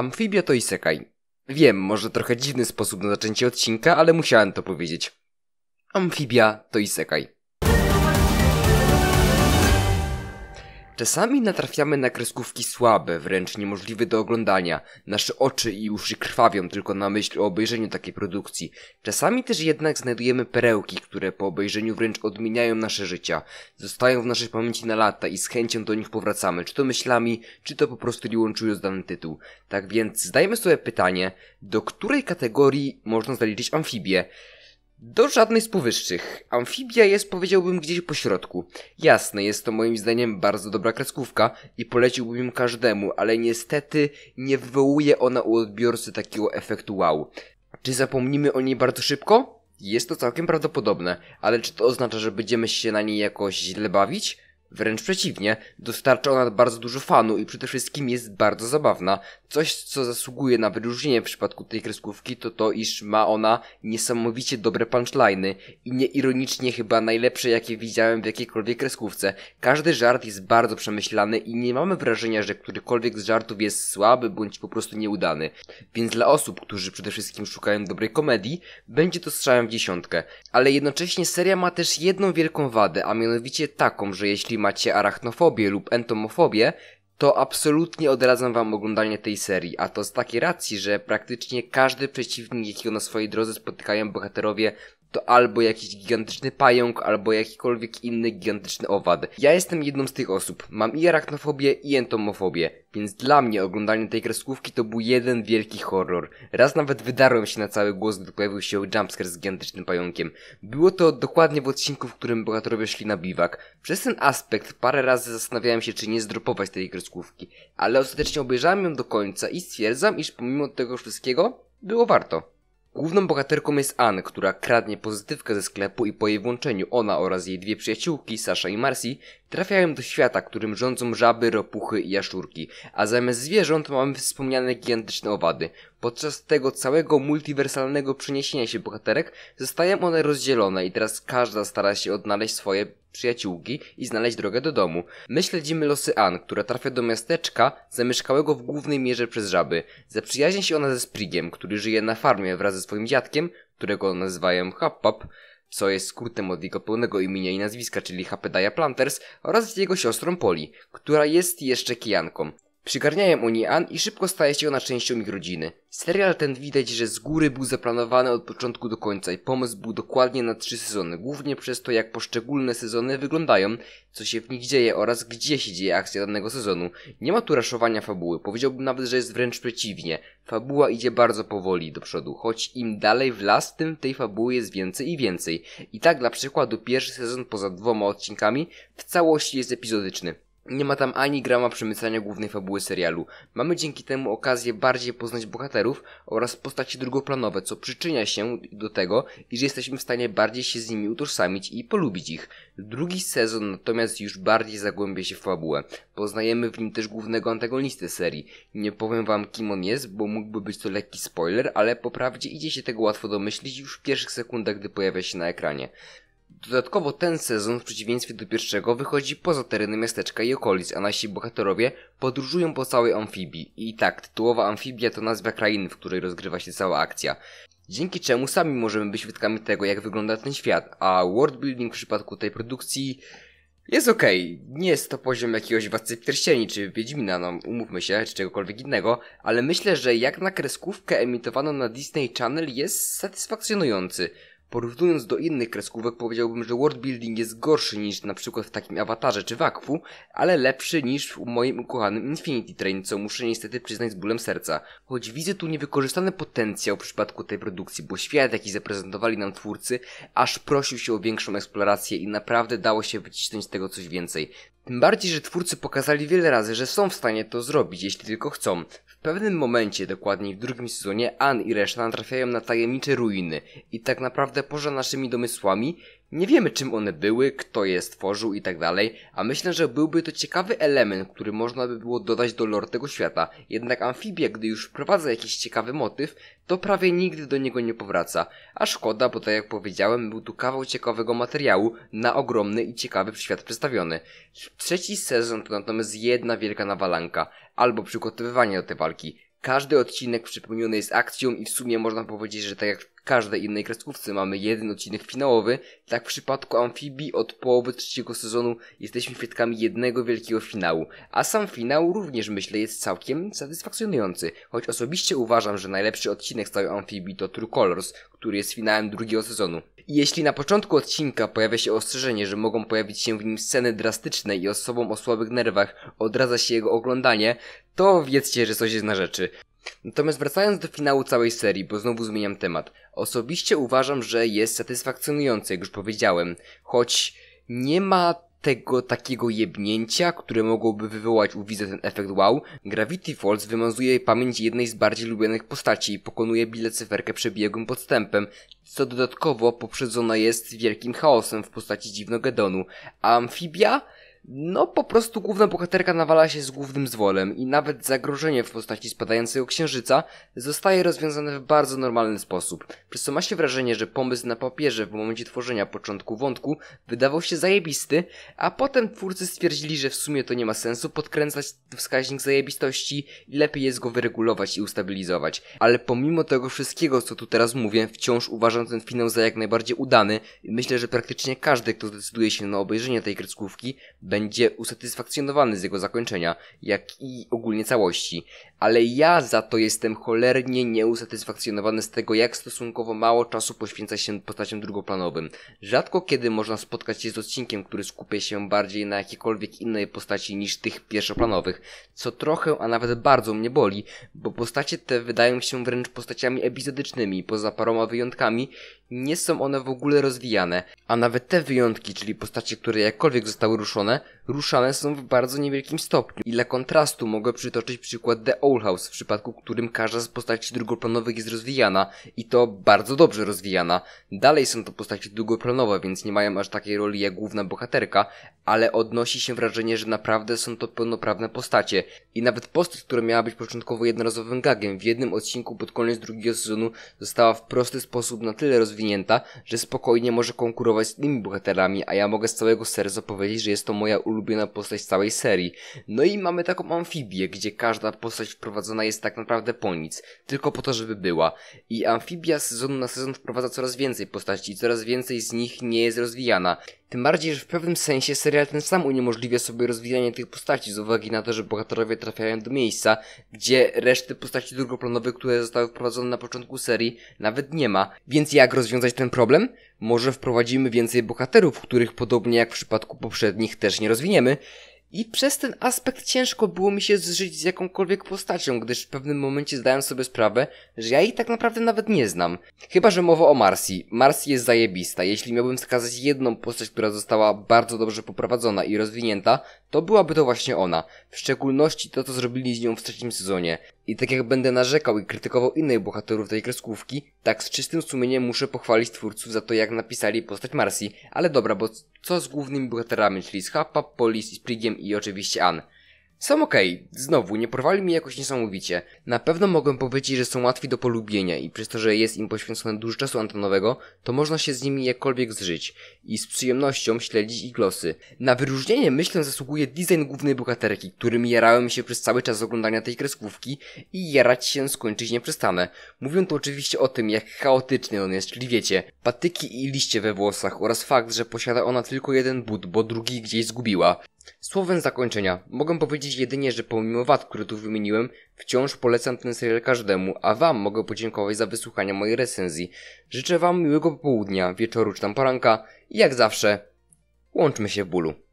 Amfibia to isekai. Wiem, może trochę dziwny sposób na zaczęcie odcinka, ale musiałem to powiedzieć. Amfibia to isekai. Czasami natrafiamy na kreskówki słabe, wręcz niemożliwe do oglądania. Nasze oczy i uszy krwawią tylko na myśl o obejrzeniu takiej produkcji. Czasami też jednak znajdujemy perełki, które po obejrzeniu wręcz odmieniają nasze życia. Zostają w naszej pamięci na lata i z chęcią do nich powracamy, czy to myślami, czy to po prostu liłączując dany tytuł. Tak więc zdajmy sobie pytanie, do której kategorii można zaliczyć amfibię? Do żadnej z powyższych. Amfibia jest powiedziałbym gdzieś po środku. Jasne, jest to moim zdaniem bardzo dobra kreskówka i poleciłbym ją każdemu, ale niestety nie wywołuje ona u odbiorcy takiego efektu wow. Czy zapomnimy o niej bardzo szybko? Jest to całkiem prawdopodobne, ale czy to oznacza, że będziemy się na niej jakoś źle bawić? Wręcz przeciwnie, dostarcza ona bardzo dużo fanu i przede wszystkim jest bardzo zabawna. Coś, co zasługuje na wyróżnienie w przypadku tej kreskówki, to to, iż ma ona niesamowicie dobre punchliny i nieironicznie chyba najlepsze, jakie widziałem w jakiejkolwiek kreskówce. Każdy żart jest bardzo przemyślany i nie mamy wrażenia, że którykolwiek z żartów jest słaby bądź po prostu nieudany. Więc dla osób, którzy przede wszystkim szukają dobrej komedii, będzie to strzałem w dziesiątkę. Ale jednocześnie seria ma też jedną wielką wadę, a mianowicie taką, że jeśli macie arachnofobię lub entomofobię, to absolutnie odradzam wam oglądanie tej serii, a to z takiej racji, że praktycznie każdy przeciwnik, jakiego na swojej drodze spotykają bohaterowie to albo jakiś gigantyczny pająk, albo jakikolwiek inny gigantyczny owad. Ja jestem jedną z tych osób. Mam i arachnofobię, i entomofobię, więc dla mnie oglądanie tej kreskówki to był jeden wielki horror. Raz nawet wydarłem się na cały głos, gdy pojawił się jumpscare z gigantycznym pająkiem. Było to dokładnie w odcinku, w którym bohaterowie szli na biwak. Przez ten aspekt parę razy zastanawiałem się, czy nie zdropować tej kreskówki, ale ostatecznie obejrzałem ją do końca i stwierdzam, iż pomimo tego wszystkiego było warto. Główną bohaterką jest Anne, która kradnie pozytywkę ze sklepu i po jej włączeniu ona oraz jej dwie przyjaciółki, Sasha i Marcy, trafiają do świata, którym rządzą żaby, ropuchy i jaszczurki, a zamiast zwierząt mamy wspomniane gigantyczne owady. Podczas tego całego multiwersalnego przeniesienia się bohaterek zostają one rozdzielone i teraz każda stara się odnaleźć swoje przyjaciółki i znaleźć drogę do domu. My śledzimy losy Ann, która trafia do miasteczka zamieszkałego w głównej mierze przez żaby. Zaprzyjaźnia się ona ze Sprigiem, który żyje na farmie wraz ze swoim dziadkiem, którego nazywają Hapap, co jest skrótem od jego pełnego imienia i nazwiska, czyli Hapedaya Planters, oraz jego siostrą Polly, która jest jeszcze kijanką. Przygarniają oni Ann i szybko staje się ona częścią ich rodziny. Serial ten widać, że z góry był zaplanowany od początku do końca i pomysł był dokładnie na trzy sezony, głównie przez to jak poszczególne sezony wyglądają, co się w nich dzieje oraz gdzie się dzieje akcja danego sezonu. Nie ma tu raszowania fabuły, powiedziałbym nawet, że jest wręcz przeciwnie. Fabuła idzie bardzo powoli do przodu, choć im dalej w las, tym tej fabuły jest więcej i więcej. I tak dla przykładu pierwszy sezon poza dwoma odcinkami w całości jest epizodyczny. Nie ma tam ani grama przemycania głównej fabuły serialu. Mamy dzięki temu okazję bardziej poznać bohaterów oraz postaci drugoplanowe, co przyczynia się do tego, iż jesteśmy w stanie bardziej się z nimi utożsamić i polubić ich. Drugi sezon natomiast już bardziej zagłębia się w fabułę. Poznajemy w nim też głównego antagonistę serii. Nie powiem wam kim on jest, bo mógłby być to lekki spoiler, ale po prawdzie idzie się tego łatwo domyślić już w pierwszych sekundach, gdy pojawia się na ekranie. Dodatkowo ten sezon w przeciwieństwie do pierwszego wychodzi poza tereny miasteczka i okolic, a nasi bohaterowie podróżują po całej amfibii. I tak, tytułowa amfibia to nazwa krainy, w której rozgrywa się cała akcja. Dzięki czemu sami możemy być świadkami tego, jak wygląda ten świat, a worldbuilding w przypadku tej produkcji jest okej. Okay. Nie jest to poziom jakiegoś Władcy Pierścieni czy Wiedźmina, no umówmy się, czy czegokolwiek innego, ale myślę, że jak na kreskówkę emitowaną na Disney Channel jest satysfakcjonujący. Porównując do innych kreskówek powiedziałbym, że worldbuilding building jest gorszy niż na przykład w takim awatarze czy wakfu, ale lepszy niż w moim ukochanym Infinity Train, co muszę niestety przyznać z bólem serca. Choć widzę tu niewykorzystany potencjał w przypadku tej produkcji, bo świat jaki zaprezentowali nam twórcy aż prosił się o większą eksplorację i naprawdę dało się wycisnąć z tego coś więcej. Tym bardziej, że twórcy pokazali wiele razy, że są w stanie to zrobić, jeśli tylko chcą. W pewnym momencie, dokładniej w drugim sezonie, Ann i reszta natrafiają na tajemnicze ruiny i tak naprawdę poza naszymi domysłami nie wiemy czym one były, kto je stworzył i tak dalej, a myślę, że byłby to ciekawy element, który można by było dodać do lore tego świata. Jednak amfibia, gdy już wprowadza jakiś ciekawy motyw, to prawie nigdy do niego nie powraca. A szkoda, bo tak jak powiedziałem, był tu kawał ciekawego materiału na ogromny i ciekawy świat przedstawiony. Trzeci sezon to natomiast jedna wielka nawalanka, albo przygotowywanie do tej walki. Każdy odcinek przepełniony jest akcją i w sumie można powiedzieć, że tak jak każdej innej kreskówce mamy jeden odcinek finałowy, tak w przypadku Amfibii od połowy trzeciego sezonu jesteśmy świadkami jednego wielkiego finału, a sam finał również myślę jest całkiem satysfakcjonujący, choć osobiście uważam, że najlepszy odcinek z całej Amfibii to True Colors, który jest finałem drugiego sezonu. jeśli na początku odcinka pojawia się ostrzeżenie, że mogą pojawić się w nim sceny drastyczne i osobom o słabych nerwach odradza się jego oglądanie, to wiedzcie, że coś jest na rzeczy. Natomiast wracając do finału całej serii, bo znowu zmieniam temat. Osobiście uważam, że jest satysfakcjonujący, jak już powiedziałem, choć nie ma tego takiego jebnięcia, które mogłoby wywołać u widza ten efekt wow, Gravity Falls wymazuje pamięć jednej z bardziej lubianych postaci i pokonuje bile cyferkę przebiegłym podstępem, co dodatkowo poprzedzone jest wielkim chaosem w postaci Dziwnogedonu. A Amfibia? No po prostu główna bohaterka nawala się z głównym zwolem i nawet zagrożenie w postaci spadającego księżyca zostaje rozwiązane w bardzo normalny sposób, przez co ma się wrażenie, że pomysł na papierze w momencie tworzenia początku wątku wydawał się zajebisty, a potem twórcy stwierdzili, że w sumie to nie ma sensu podkręcać wskaźnik zajebistości i lepiej jest go wyregulować i ustabilizować. Ale pomimo tego wszystkiego, co tu teraz mówię, wciąż uważam ten finał za jak najbardziej udany i myślę, że praktycznie każdy, kto zdecyduje się na obejrzenie tej kreskówki, będzie usatysfakcjonowany z jego zakończenia, jak i ogólnie całości ale ja za to jestem cholernie nieusatysfakcjonowany z tego, jak stosunkowo mało czasu poświęca się postaciom drugoplanowym. Rzadko kiedy można spotkać się z odcinkiem, który skupia się bardziej na jakiejkolwiek innej postaci niż tych pierwszoplanowych, co trochę, a nawet bardzo mnie boli, bo postacie te wydają się wręcz postaciami epizodycznymi, poza paroma wyjątkami, nie są one w ogóle rozwijane, a nawet te wyjątki, czyli postacie, które jakkolwiek zostały ruszone, ruszane są w bardzo niewielkim stopniu. I dla kontrastu mogę przytoczyć przykład The Owl House, w przypadku którym każda z postaci drugoplanowych jest rozwijana i to bardzo dobrze rozwijana. Dalej są to postaci drugoplanowe, więc nie mają aż takiej roli jak główna bohaterka, ale odnosi się wrażenie, że naprawdę są to pełnoprawne postacie. I nawet postać, która miała być początkowo jednorazowym gagiem, w jednym odcinku pod koniec drugiego sezonu została w prosty sposób na tyle rozwinięta, że spokojnie może konkurować z innymi bohaterami, a ja mogę z całego serca powiedzieć, że jest to moja ulubiona ulubiona postać całej serii. No i mamy taką amfibię, gdzie każda postać wprowadzona jest tak naprawdę po nic, tylko po to, żeby była. I amfibia z sezonu na sezon wprowadza coraz więcej postaci i coraz więcej z nich nie jest rozwijana. Tym bardziej, że w pewnym sensie serial ten sam uniemożliwia sobie rozwijanie tych postaci z uwagi na to, że bohaterowie trafiają do miejsca, gdzie reszty postaci drugoplanowych, które zostały wprowadzone na początku serii, nawet nie ma. Więc jak rozwiązać ten problem? Może wprowadzimy więcej bohaterów, których podobnie jak w przypadku poprzednich też nie rozwiniemy, i przez ten aspekt ciężko było mi się zżyć z jakąkolwiek postacią, gdyż w pewnym momencie zdałem sobie sprawę, że ja jej tak naprawdę nawet nie znam. Chyba, że mowa o Marsi. Marsi jest zajebista. Jeśli miałbym wskazać jedną postać, która została bardzo dobrze poprowadzona i rozwinięta, to byłaby to właśnie ona, w szczególności to co zrobili z nią w trzecim sezonie. I tak jak będę narzekał i krytykował innych bohaterów tej kreskówki, tak z czystym sumieniem muszę pochwalić twórców za to jak napisali postać Marsi. Ale dobra, bo co z głównymi bohaterami, czyli z Hapa, Polis, Sprigiem i oczywiście Ann. Są ok, znowu, nie porwali mi jakoś niesamowicie. Na pewno mogę powiedzieć, że są łatwi do polubienia i przez to, że jest im poświęcone dużo czasu antenowego, to można się z nimi jakkolwiek zżyć i z przyjemnością śledzić ich losy. Na wyróżnienie myślę zasługuje design głównej bohaterki, którym jarałem się przez cały czas oglądania tej kreskówki i jarać się skończyć nie przestanę. Mówią tu oczywiście o tym, jak chaotyczny on jest, czyli wiecie, patyki i liście we włosach oraz fakt, że posiada ona tylko jeden but, bo drugi gdzieś zgubiła. Słowem zakończenia, mogę powiedzieć jedynie, że pomimo wad, które tu wymieniłem, wciąż polecam ten serial każdemu, a wam mogę podziękować za wysłuchanie mojej recenzji. Życzę wam miłego popołudnia, wieczoru czy tam poranka i jak zawsze, łączmy się w bólu.